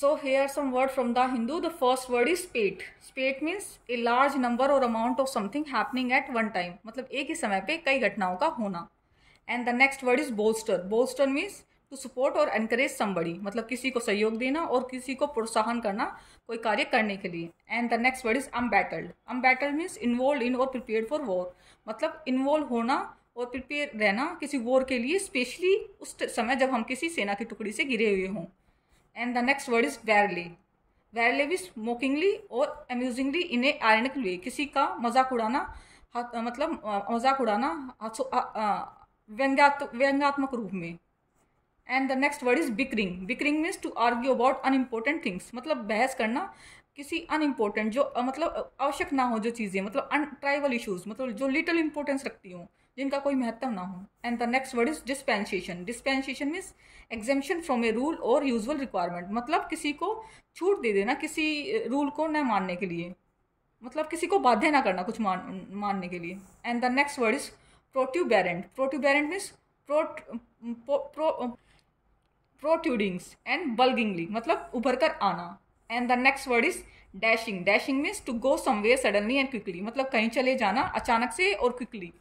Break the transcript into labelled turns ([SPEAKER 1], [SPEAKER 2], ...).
[SPEAKER 1] so so here some word from the Hindu the first word is spate spate means a large number और amount of something happening at one time मतलब एक ही समय पर कई घटनाओं का होना and the next word is bolster bolster means to support और एनकरेज समबड़ी मतलब किसी को सहयोग देना और किसी को प्रोत्साहन करना कोई कार्य करने के लिए and the next word is embattled embattle means involve in और प्रिपेयर फॉर वॉर मतलब इन्वॉल्व होना और प्रिपेयर रहना किसी वॉर के लिए स्पेशली उस समय जब हम किसी सेना की टुकड़ी से गिरे हुए हों and the next word is warily warily भी स्मोकिंगली और अम्यूजिंगली इन्हें a ironic way किसी का मजाक उड़ाना मतलब मजाक उड़ाना व्यंग्यात्मक रूप में and the next word is bickering bickering means to argue about unimportant things मतलब बहस करना किसी अनइम्पोर्टेंट जो मतलब आवश्यक ना हो जो चीज़ें मतलब अन ट्राइवल इशूज़ मतलब जो लिटिल इंपॉर्टेंस रखती हों जिनका कोई महत्व ना हो and the next word is dispensation dispensation means exemption from a rule और यूजल रिक्वायरमेंट मतलब किसी को छूट दे देना किसी रूल को न मानने के लिए मतलब किसी को बाध्य ना करना कुछ मान मानने के लिए and the next word is protuberant protuberant means prot pro protrudings and bulgingly मतलब उभर कर आना and the next word is dashing dashing means to go somewhere suddenly and quickly मतलब कहीं चले जाना अचानक से और क्विकली